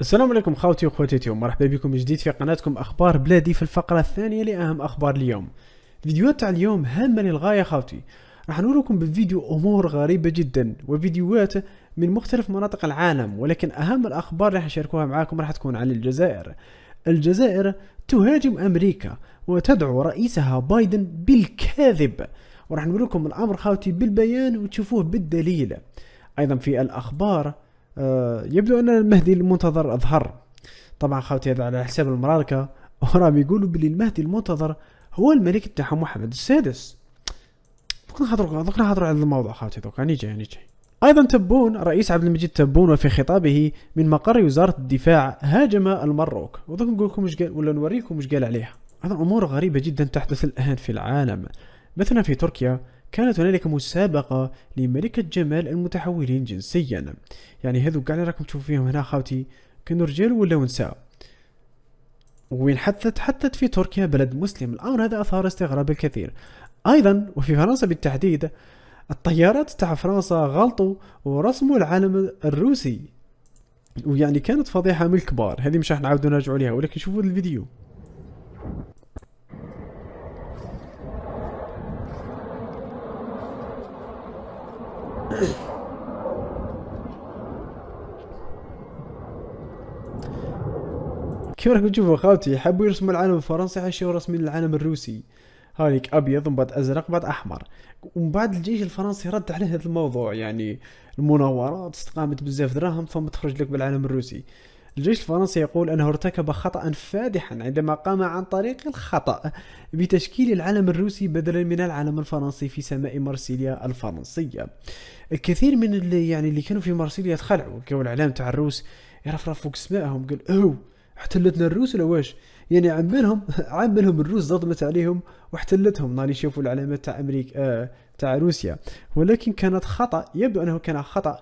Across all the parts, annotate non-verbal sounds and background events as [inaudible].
السلام عليكم خاوتي وخواتاتي ومرحبا بكم جديد في قناتكم اخبار بلادي في الفقره الثانيه لاهم اخبار اليوم الفيديوهات تاع اليوم هامه للغايه خاوتي راح نوريكم بالفيديو امور غريبه جدا وفيديوهات من مختلف مناطق العالم ولكن اهم الاخبار اللي نشاركوها معاكم راح تكون عن الجزائر الجزائر تهاجم امريكا وتدعو رئيسها بايدن بالكاذب وراح نوريكم الامر خاوتي بالبيان وتشوفوه بالدليل ايضا في الاخبار آه، يبدو ان المهدي المنتظر اظهر طبعا خاوتي هذا على حساب المراركه وراهم يقولوا بلي المهدي المنتظر هو الملك تاعهم محمد السادس دوك نهضروا دوك نهضروا على الموضوع خاوتي دوك راني جاي جاي ايضا تبون رئيس عبد المجيد تبون وفي خطابه من مقر وزاره الدفاع هاجم المروك ودوك نقول لكم واش قال ولا نوريكم واش قال عليها هذا امور غريبه جدا تحدث الان في العالم مثلا في تركيا كانت هنالك مسابقة لملكة جمال المتحولين جنسيا يعني هذو كاع اللي راكم تشوفوا فيهم هنا خاوتي كانوا رجال ولا نساء وين حدثت حدثت في تركيا بلد مسلم الأمر هذا أثار استغراب الكثير أيضا وفي فرنسا بالتحديد الطيارات تاع فرنسا غلطوا ورسموا العلم الروسي ويعني كانت فضيحة من الكبار هذه مش راح نعاودو نرجعوا ليها ولكن شوفوا الفيديو كيف راكم تشوفوا خاوتي يحبوا يرسموا العلم الفرنسي حشيوا رسمين العلم الروسي هذيك ابيض ومن بعد ازرق بعد احمر ومن بعد الجيش الفرنسي رد على هذا الموضوع يعني المناورات استقامت بزاف دراهم ثم تخرج لك بالعلم الروسي الجيش الفرنسي يقول أنه ارتكب خطأ فادحا عندما قام عن طريق الخطأ بتشكيل العلم الروسي بدلا من العلم الفرنسي في سماء مارسيليا الفرنسية الكثير من اللي يعني اللي كانوا في مارسيليا تخلعوا كانوا الإعلام تاع الروس يرفرف فوق سماءهم قال او احتلتنا الروس ولا واش يعني عمالهم عمالهم الروس ضغطت عليهم واحتلتهم نهار يشوفوا العلامات تاع امريكا آه تاع روسيا ولكن كانت خطا يبدو انه كان خطا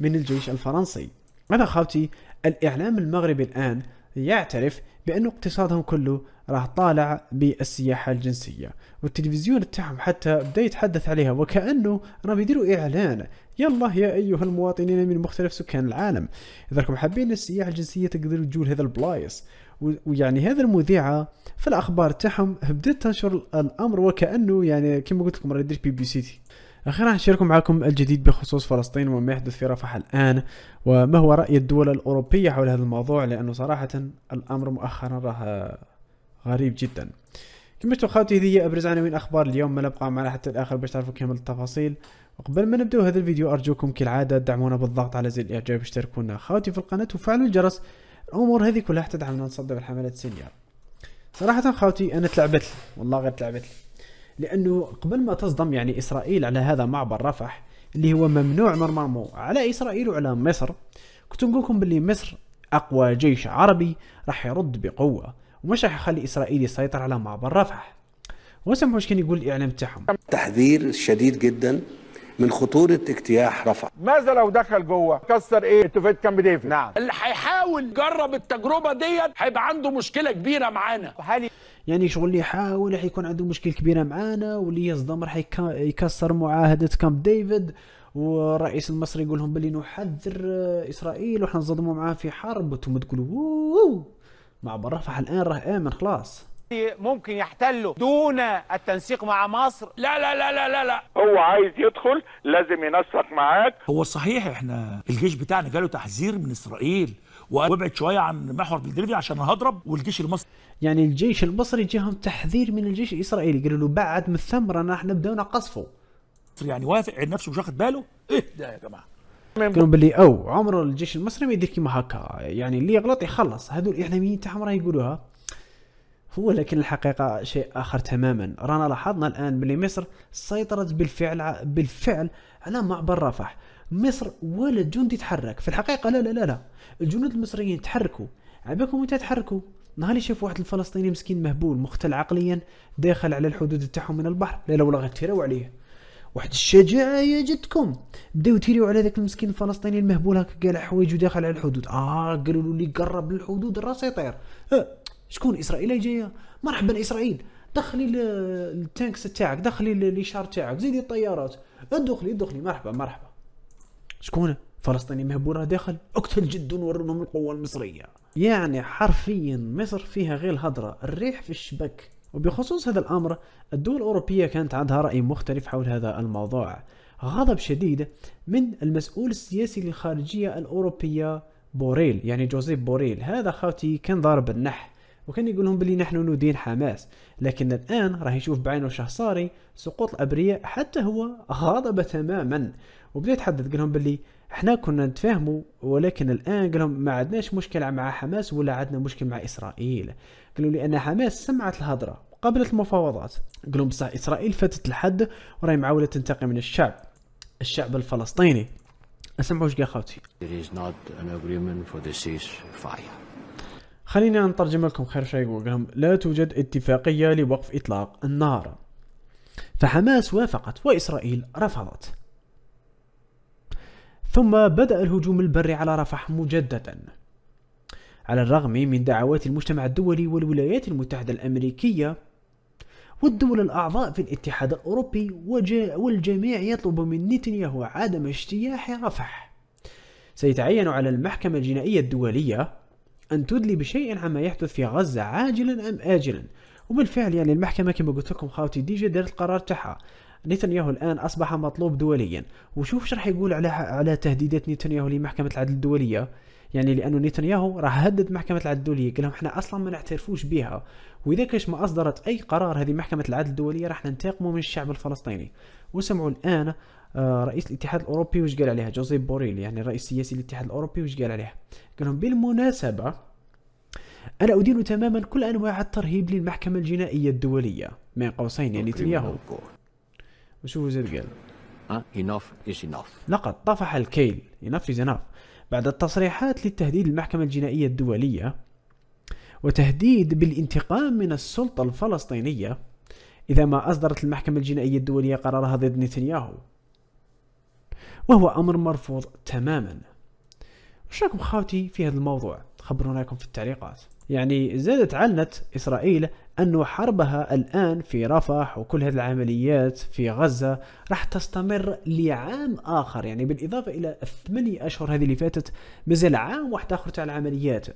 من الجيش الفرنسي انا خاوتي الإعلام المغربي الآن يعترف بأن اقتصادهم كله راه طالع بالسياحة الجنسية والتلفزيون تاعهم حتى بدا يتحدث عليها وكأنه راهم يديروا إعلان يلا يا أيها المواطنين من مختلف سكان العالم إذا راكم حابين السياحة الجنسية تقدروا تجوا لهذا البلايص ويعني هذا المذيعة في الأخبار تاعهم بدات تنشر الأمر وكأنه يعني كما قلت لكم راه يدير بي بي سيتي أخيرا أشارك معكم الجديد بخصوص فلسطين وما يحدث في رفح الآن وما هو رأي الدول الأوروبية حول هذا الموضوع لأنه صراحة الأمر مؤخرا راه غريب جدا كما شفتوا هذه هي أبرز عناوين أخبار اليوم ما نبقى معنا حتى الآخر باش تعرفوا كامل التفاصيل وقبل ما نبدأ هذا الفيديو أرجوكم كالعادة دعمونا بالضغط على زر الإعجاب اشتركونا خاوتي في القناة وفعلوا الجرس الأمور هذه كلها تدعمنا نصدر الحملات السينية صراحة خاوتي أنا تلعبت لي والله غير تلعبت لي لانه قبل ما تصدم يعني اسرائيل على هذا معبر رفح اللي هو ممنوع نورمالمون على اسرائيل وعلى مصر كنت نقول لكم باللي مصر اقوى جيش عربي راح يرد بقوه ومش راح يخلي اسرائيل يسيطر على معبر رفح وسمعوا واش كان يقول الاعلام تاعهم تحذير شديد جدا من خطورة اجتياح رفح ماذا لو دخل جوه كسر ايه اتفاق كامب ديفيد نعم اللي هيحاول يجرب التجربة ديت هيبقى عنده مشكلة كبيرة معانا يعني شغل اللي يحاول راح يكون عنده مشكل كبيره معانا واللي يصدم راح يكسر معاهده كامب ديفيد والرئيس المصري يقول لهم بلي نحذر آه، اسرائيل وحنا نصدموا معاها في حرب وانتم تقولوا مع برا الان راه امن خلاص ممكن يحتله دون التنسيق مع مصر لا لا لا لا لا, لا. هو عايز يدخل لازم ينسق معاك هو صحيح احنا الجيش بتاعنا جاله تحذير من اسرائيل وابعد شويه عن محور بلدريفي عشان هضرب والجيش المصري يعني الجيش المصري جاهم تحذير من الجيش الاسرائيلي قالوا له بعد من الثمره راح نبدا نقصفه يعني وافق عن نفسه مش واخد باله ايه ده يا جماعه قالوا باللي او عمره الجيش المصري ما يدير كيما هكا يعني اللي يغلط يخلص هذو الاعلاميين تاعهم راه يقولوها هو لكن الحقيقه شيء اخر تماما رانا لاحظنا الان باللي مصر سيطرت بالفعل بالفعل على معبر رفح مصر ولا الجندي تحرك في الحقيقه لا لا لا لا الجنود المصريين تحركوا عباكم متى تحركوا نهار يشوف واحد الفلسطيني مسكين مهبول مختل عقليا داخل على الحدود تاعهم من البحر لا لا ولا غيتيراو عليه واحد الشجاعه يا جدكم بداو تيريو على ذاك المسكين الفلسطيني المهبول هكا قال حوايجو داخل على الحدود اه قالوا له اللي قرب للحدود الراس يطير آه. شكون اسرائيل جايه مرحبا اسرائيل دخلي التانكس تاعك دخلي الاشار تاعك زيدي الطيارات ادخلي ادخلي مرحبا مرحبا شكونه فلسطيني مهبول راه داخل اقتل جد ورنهم القوه المصريه يعني حرفيا مصر فيها غير الهضره الريح في الشبك وبخصوص هذا الامر الدول الاوروبيه كانت عندها راي مختلف حول هذا الموضوع غضب شديد من المسؤول السياسي للخارجيه الاوروبيه بوريل يعني جوزيف بوريل هذا خاوتي كان ضارب النح وكان يقول لهم بلي نحن ندين حماس لكن الآن راه يشوف بعينه صاري سقوط الأبرياء حتى هو غاضب تماما وبدا يتحدث قال لهم بلي احنا كنا نتفاهموا ولكن الان قال لهم ما عندناش مشكل مع حماس ولا عندنا مشكل مع اسرائيل قالوا لي ان حماس سمعت الهضره وقبلت المفاوضات قال لهم بصح اسرائيل فاتت الحد وراهي معاوله تنتقم من الشعب الشعب الفلسطيني اسمعوا واش قال خاوتي There is not an agreement for the ceasefire. خلينا نترجم لكم خير يقول لهم لا توجد اتفاقية لوقف إطلاق النار فحماس وافقت وإسرائيل رفضت ثم بدأ الهجوم البري على رفح مجددا على الرغم من دعوات المجتمع الدولي والولايات المتحدة الأمريكية والدول الأعضاء في الاتحاد الأوروبي والجميع يطلب من نتنياهو عدم اجتياح رفح سيتعين على المحكمة الجنائية الدولية أن تدلي بشيء عما يحدث في غزة عاجلا أم آجلا وبالفعل يعني المحكمة كما قلت لكم خاوتي ديجا دارت القرار تاعها نتنياهو الآن أصبح مطلوب دوليا وشوف شو راح يقول على على تهديدات نتنياهو لمحكمة العدل الدولية يعني لانه نتنياهو راح هدد محكمه العدل الدوليه قال لهم احنا اصلا ما نعترفوش بها واذا كاش ما اصدرت اي قرار هذه محكمه العدل الدوليه راح ننتقموا من الشعب الفلسطيني وسمعوا الان آه، رئيس الاتحاد الاوروبي واش قال عليها جوزيف بوريل يعني الرئيس السياسي للاتحاد الاوروبي واش قال عليها قال لهم بالمناسبه انا ادين تماما كل انواع الترهيب للمحكمه الجنائيه الدوليه بين قوسين يعني نتنياهو وشوفوا زيد قال enough is enough لقد طفح الكيل enough is enough بعد التصريحات للتهديد المحكمة الجنائية الدولية وتهديد بالانتقام من السلطة الفلسطينية إذا ما أصدرت المحكمة الجنائية الدولية قرارها ضد نتنياهو وهو أمر مرفوض تماما وش راكم خاوتي في هذا الموضوع خبرونا لكم في التعليقات يعني زادت علنت إسرائيل أن حربها الآن في رفح وكل هذه العمليات في غزة راح تستمر لعام آخر يعني بالإضافة إلى الثمانية أشهر هذه اللي فاتت مازال عام واحد آخر تاع العمليات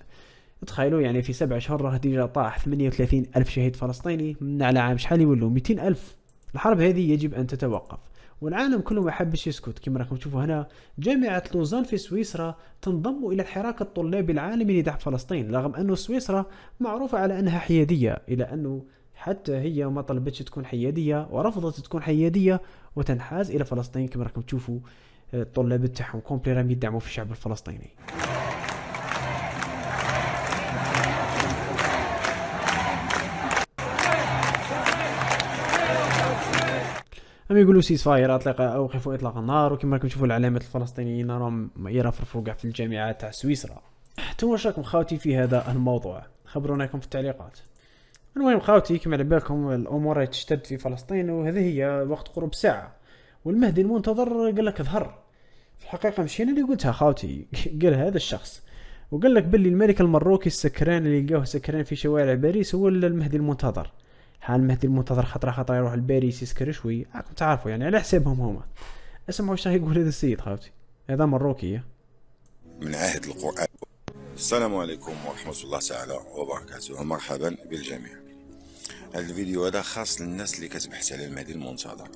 تخيلوا يعني في سبع اشهر راح ديجا طاح 38 ألف شهيد فلسطيني من على عام شحال يولوا 200 ألف الحرب هذه يجب أن تتوقف والعالم كله ما حبش يسكت كما راكم تشوفوا هنا جامعة لوزان في سويسرا تنضم إلى الحراك الطلابي العالمي لدعم فلسطين رغم أن سويسرا معروفة على أنها حيادية إلى أنه حتى هي ما طلبتش تكون حيادية ورفضت تكون حيادية وتنحاز إلى فلسطين كما راكم تشوفوا آه، الطلاب تاعهم كومبلي راهم يدعموا في الشعب الفلسطيني اما يقولوا سيس فاير اطلق اوقفوا اطلاق النار وكما راكم تشوفوا العلامات الفلسطينيين راهم يرفرفوا كاع في الجامعات تاع سويسرا حتى واش راكم خاوتي في هذا الموضوع خبروناكم في التعليقات المهم خاوتي كما على بالكم الامور راهي تشتد في فلسطين وهذه هي وقت قرب ساعه والمهدي المنتظر قال لك ظهر في الحقيقه مشينا انا اللي قلتها خاوتي [laughs] قال هذا الشخص وقال لك باللي الملك المروكي السكران اللي لقاوه سكران في شوارع باريس هو المهدي المنتظر حال المهدي المنتظر خطره خطره يروح لباريس يسكر شوي راكم تعرفوا يعني على حسابهم هما اسمعوا واش راه يقول هذا السيد خاوتي هذا مروكيه من عهد القران السلام عليكم ورحمة الله تعالى وبركاته مرحبا بالجميع هذا الفيديو هذا خاص للناس اللي كتبحث على المهدي المنتظر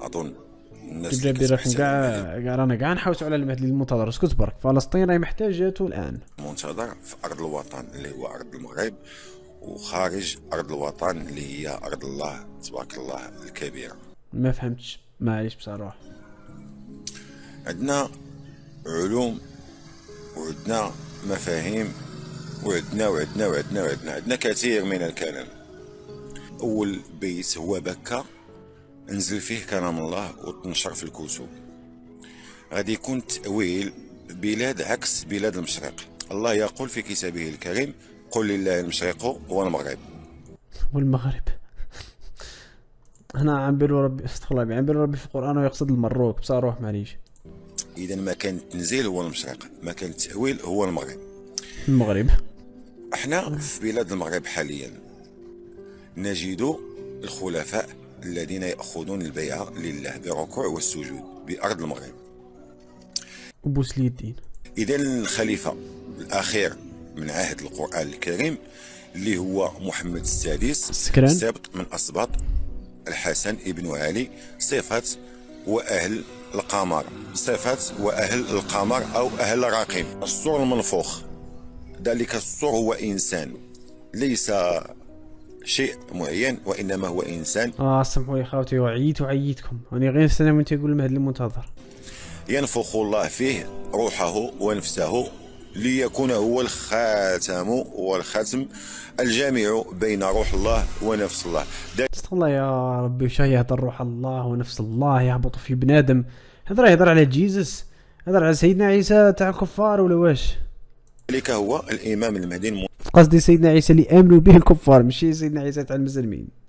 أظن الناس اللي كتبحث على كاع رانا كاع نحوسوا على المهدي المنتظر اسكت برك فلسطين راهي محتاجته الآن منتظر في أرض الوطن اللي هو أرض المغرب وخارج ارض الوطن اللي هي ارض الله تبارك الله الكبيره ما فهمتش معليش بصراحه عندنا علوم وعندنا مفاهيم وعندنا وعندنا وعندنا وعندنا عندنا كثير من الكلام اول بيت هو بكا انزل فيه كلام الله وتنشر في الكتب غادي يكون تاويل بلاد عكس بلاد المشرق الله يقول في كتابه الكريم قل لله المشرق والمغرب والمغرب هنا عم بيرو ربي استغفر الله عم بيرو ربي في القران ويقصد المروك بصح روح معليش اذا ما كان التنزيل هو المشرق ما كان التاويل هو المغرب المغرب احنا في بلاد المغرب حاليا نجد الخلفاء الذين ياخذون البيعه لله بالركوع والسجود بارض المغرب وبوس الدين اذا الخليفه الاخير من عهد القرآن الكريم اللي هو محمد السادس سكران سبط من أسباط الحسن ابن علي صفة وأهل القمر صفة وأهل القمر أو أهل الرقيم السور المنفوخ ذلك السور هو إنسان ليس شيء معين وانما هو انسان اه سمحوا لي خاوتي وعيت وعيتكم راني غير نستنى من تيقول المهد المنتظر ينفخ الله فيه روحه ونفسه ليكون هو الخاتم والختم الجامع بين روح الله ونفس الله الله يا ربي وش يهضر روح الله ونفس الله يهبط في بنادم هذا راه يهضر على جيزس هذا على سيدنا عيسى تاع الكفار ولا واش ذلك هو الامام المهدي قصدي سيدنا عيسى اللي امنوا به الكفار ماشي سيدنا عيسى تاع المسلمين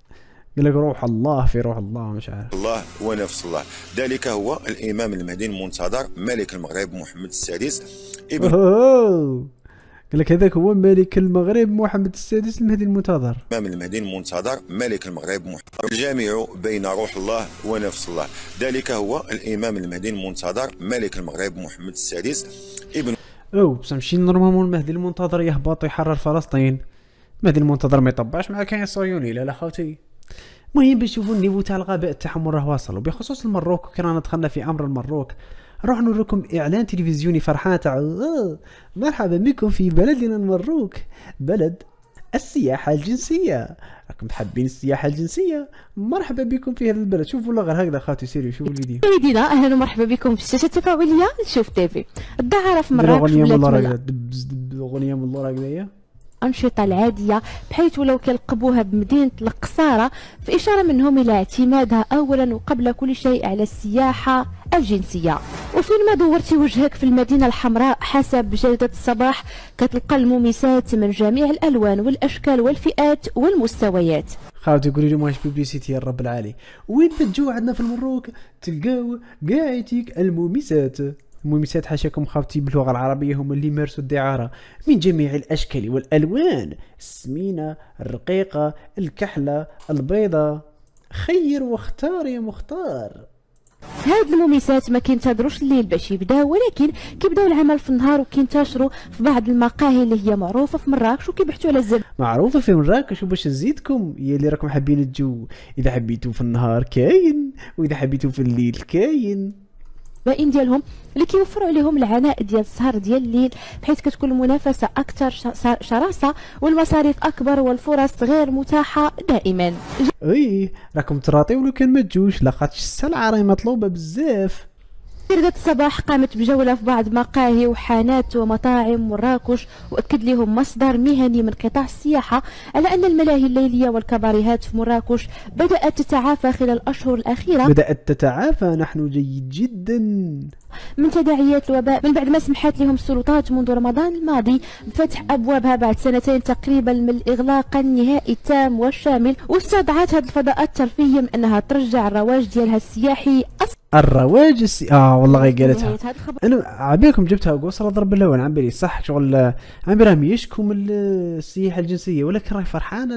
قال لك روح الله في روح الله مش عارف الله ونفس الله ذلك هو الامام المهدي المنتظر ملك المغرب محمد السادس ابن قال لك هذاك هو ملك المغرب محمد السادس المهدي المنتظر الامام المهدي المنتظر ملك المغرب محمد الجامع بين روح الله ونفس الله ذلك هو الامام المهدي المنتظر ملك المغرب محمد السادس ابن او بصح ماشي نورمالمون المهدي المنتظر يهبط يحرر فلسطين المهدي المنتظر ما يطبعش مع كاين صهيوني لا لا خوتي المهم باش نشوفوا النيفو تاع الغباء تاعهم راه واصل وبخصوص المروك رانا دخلنا في امر المروك راح نوريكم اعلان تلفزيوني فرحان تاع مرحبا بكم في بلدنا المروك بلد السياحة الجنسية راكم حابين السياحة الجنسية مرحبا بكم في هذا البلد شوفوا لا غير هكذا خاطي سيريو شوفوا الفيديو مدينة اهلا ومرحبا بكم في الشاشة التفاعلية نشوف تيفي الدعارة في مراكش الاغنية من الله راكدة الاغنية من الله راكدة الأنشطة العادية بحيث لو كيلقبوها بمدينة القصارة في إشارة منهم إلى اعتمادها أولا وقبل كل شيء على السياحة الجنسية وفين ما دورتي وجهك في المدينة الحمراء حسب جلدة الصباح كتلقى المومسات من جميع الألوان والأشكال والفئات والمستويات خاوت قولي لي ماش بيبليسيتي يا رب العالي وين بتجو عندنا في المروك تلقاو كاع المومسات المهم حاشاكم خاوتي باللغه العربيه هما اللي مارسوا الدعاره من جميع الاشكال والالوان السمينه الرقيقه الكحله البيضه خير واختار يا مختار هاد المميسات ما كينتظروش الليل باش يبداو ولكن كيبداو العمل في النهار وكينتشروا في بعض المقاهي اللي هي معروفه في مراكش وكيبحثوا على الزب معروفه في مراكش وباش نزيدكم يا اللي راكم حابين الجو اذا حبيتو في النهار كاين واذا حبيتو في الليل كاين الزبائن ديالهم اللي كيوفروا عليهم العناء ديال السهر ديال الليل بحيث كتكون المنافسه اكثر شراسه والمصاريف اكبر والفرص غير متاحه دائما اي راكم تراطيو لو كان ما تجوش لقاتش السلعه راهي مطلوبه بزاف فرقة الصباح قامت بجولة في بعض مقاهي وحانات ومطاعم مراكش وأكد لهم مصدر مهني من قطاع السياحة على أن الملاهي الليلية والكباريهات في مراكش بدأت تتعافى خلال الأشهر الأخيرة بدأت تتعافى نحن جيد جدا من تداعيات الوباء من بعد ما سمحت لهم السلطات منذ رمضان الماضي بفتح أبوابها بعد سنتين تقريبا من الإغلاق النهائي التام والشامل واستدعت هذه الفضاءات الترفيهية من أنها ترجع الرواج ديالها السياحي الرواج السي... اه والله غير قالتها انا عبيكم جبتها قصر ضرب اللون عن بالي صح شغل عن راهم يشكوا من السياحه الجنسيه ولكن راهي فرحانه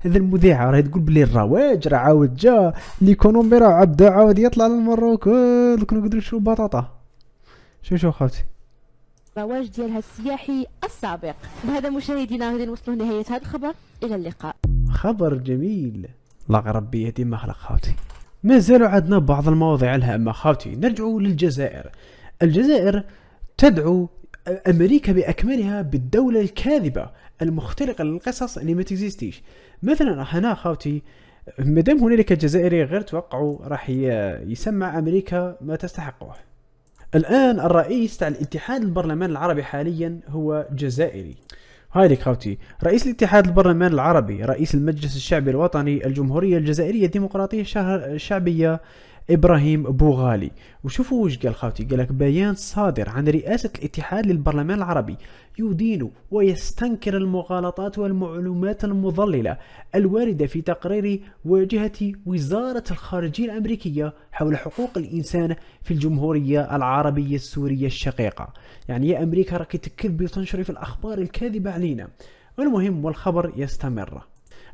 هذا المذيعه راهي تقول بلي الرواج راه عاود جا ليكونومي راه عبد عاود يطلع للمروك دوك آه، نقدر نشوف بطاطا شوف شوف خوتي الرواج ديالها السياحي السابق بهذا مشاهدينا غادي نوصلوا لنهايه هذا الخبر الى اللقاء خبر جميل الله ربي يهدي ما خلق خوتي مازال عندنا بعض المواضيع الهامة خاوتي نرجع للجزائر الجزائر تدعو أمريكا بأكملها بالدولة الكاذبة المخترقة للقصص اللي ما تكزيستيش مثلا هنا خاوتي مدام هنالك جزائري غير توقعوا راح يسمع أمريكا ما تستحقه الآن الرئيس تاع الاتحاد البرلمان العربي حاليا هو جزائري هايلي خوتي رئيس الاتحاد البرلمان العربي رئيس المجلس الشعبي الوطني الجمهورية الجزائرية الديمقراطية الشعبية ابراهيم بوغالي وشوفوا واش قال خاوتي قال لك بيان صادر عن رئاسه الاتحاد للبرلمان العربي يدين ويستنكر المغالطات والمعلومات المضلله الوارده في تقرير واجهه وزاره الخارجيه الامريكيه حول حقوق الانسان في الجمهوريه العربيه السوريه الشقيقه يعني يا امريكا راكي تكذبي وتنشري في الاخبار الكاذبه علينا المهم والخبر يستمر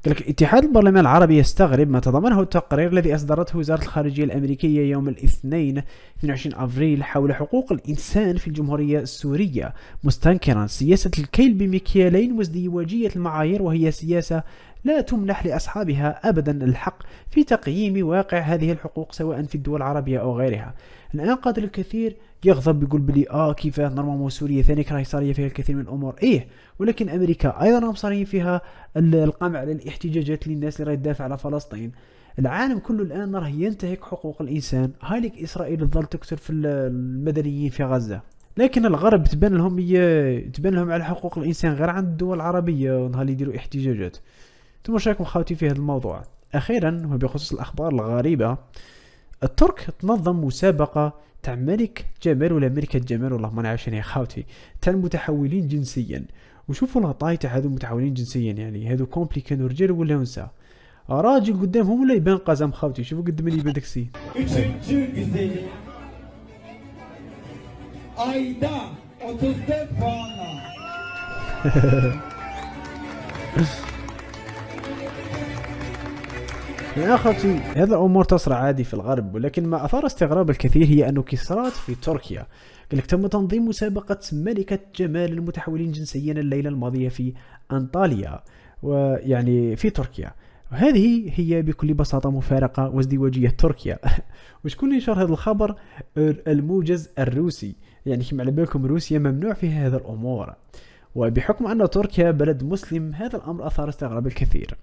قال اتحاد البرلمان العربي يستغرب ما تضمنه التقرير الذي أصدرته وزارة الخارجية الأمريكية يوم الاثنين 22 أفريل حول حقوق الإنسان في الجمهورية السورية مستنكرا سياسة الكيل بمكيالين وازدواجية المعايير وهي سياسة لا تمنح لأصحابها أبدا الحق في تقييم واقع هذه الحقوق سواء في الدول العربية أو غيرها الآن قد الكثير يغضب يقول بلي اه كيفاه نورمالمون سوريا ثاني راهي صاريه فيها الكثير من الامور ايه ولكن امريكا ايضا راهم صاريين فيها القمع على الاحتجاجات للناس اللي راهي تدافع على فلسطين العالم كله الان راه ينتهك حقوق الانسان هايلك اسرائيل تظل تكسر في المدنيين في غزه لكن الغرب تبان لهم تبان لهم على حقوق الانسان غير عند الدول العربيه اللي يديروا احتجاجات ثم شارككم خواتي في هذا الموضوع أخيرا وبخصوص الأخبار الغريبة الترك تنظم مسابقة تاع ملك جمال ولا ملكة جمال والله ما نعرفش يا خاوتي تاع المتحولين جنسيا وشوفوا الهطاي تاع هذو المتحولين جنسيا يعني هذو كومبلي كانوا رجال ولا نساء راجل قدامهم ولا يبان قزم خاوتي شوفوا قد من يبان داكسي [laughs] يا أخي هذا أمور تصرع عادي في الغرب ولكن ما أثار استغراب الكثير هي انه كسرات في تركيا قال لك تم تنظيم مسابقة ملكة جمال المتحولين جنسيا الليلة الماضية في أنطاليا ويعني في تركيا وهذه هي بكل بساطة مفارقة وازدواجية تركيا [laughs] وشكون اللي نشر هذا الخبر الموجز الروسي يعني كما على بالكم روسيا ممنوع فيها هذا الأمور وبحكم أن تركيا بلد مسلم هذا الأمر أثار استغراب الكثير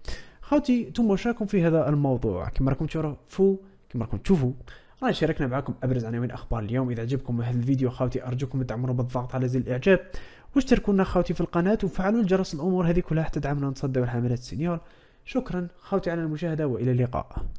خاوتي انتم واش في هذا الموضوع كما راكم تعرفوا كما راكم تشوفوا راني شاركنا معكم ابرز عناوين اخبار اليوم اذا عجبكم هذا الفيديو خاوتي ارجوكم تدعمونا بالضغط على زر الاعجاب واشتركونا لنا خاوتي في القناه وفعلوا الجرس الامور هذه كلها تدعمنا نصدر الحملات السنيور شكرا خاوتي على المشاهده والى اللقاء